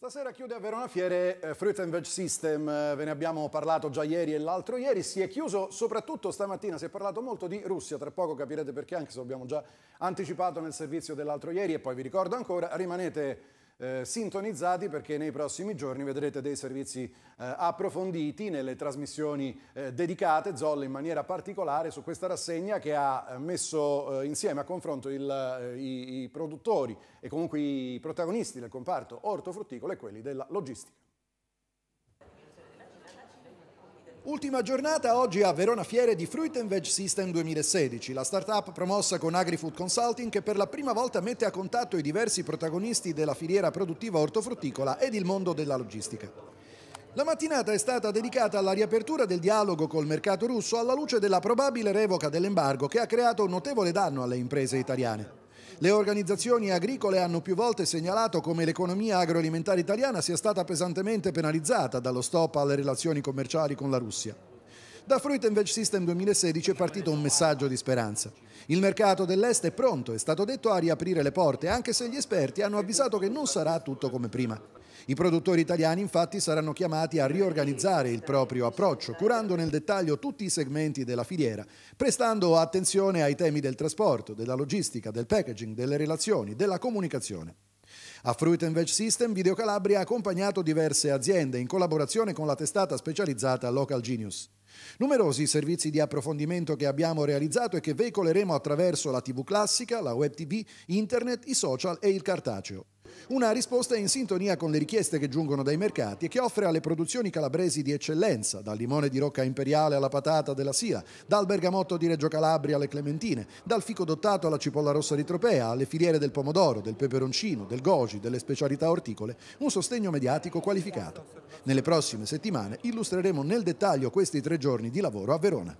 Stasera chiude a Verona Fiere eh, Fruit and Veg System, eh, ve ne abbiamo parlato già ieri e l'altro ieri, si è chiuso soprattutto stamattina, si è parlato molto di Russia, tra poco capirete perché anche se l'abbiamo già anticipato nel servizio dell'altro ieri e poi vi ricordo ancora, rimanete eh, sintonizzati perché nei prossimi giorni vedrete dei servizi eh, approfonditi nelle trasmissioni eh, dedicate, Zolle in maniera particolare su questa rassegna che ha eh, messo eh, insieme a confronto il, eh, i, i produttori e comunque i protagonisti del comparto ortofrutticolo e quelli della logistica. Ultima giornata oggi a Verona Fiere di Fruit and Veg System 2016, la start-up promossa con AgriFood Consulting che per la prima volta mette a contatto i diversi protagonisti della filiera produttiva ortofrutticola ed il mondo della logistica. La mattinata è stata dedicata alla riapertura del dialogo col mercato russo alla luce della probabile revoca dell'embargo che ha creato notevole danno alle imprese italiane. Le organizzazioni agricole hanno più volte segnalato come l'economia agroalimentare italiana sia stata pesantemente penalizzata dallo stop alle relazioni commerciali con la Russia. Da Fruit and Veg System 2016 è partito un messaggio di speranza. Il mercato dell'Est è pronto, è stato detto a riaprire le porte, anche se gli esperti hanno avvisato che non sarà tutto come prima. I produttori italiani infatti saranno chiamati a riorganizzare il proprio approccio, curando nel dettaglio tutti i segmenti della filiera, prestando attenzione ai temi del trasporto, della logistica, del packaging, delle relazioni, della comunicazione. A Fruit and Veg System Video Calabria ha accompagnato diverse aziende in collaborazione con la testata specializzata Local Genius. Numerosi i servizi di approfondimento che abbiamo realizzato e che veicoleremo attraverso la TV classica, la web TV, internet, i social e il cartaceo. Una risposta in sintonia con le richieste che giungono dai mercati e che offre alle produzioni calabresi di eccellenza, dal limone di Rocca Imperiale alla patata della Sira, dal bergamotto di Reggio Calabria alle clementine, dal fico dottato alla cipolla rossa di Tropea, alle filiere del pomodoro, del peperoncino, del goji, delle specialità orticole, un sostegno mediatico qualificato. Nelle prossime settimane illustreremo nel dettaglio questi tre giorni di lavoro a Verona.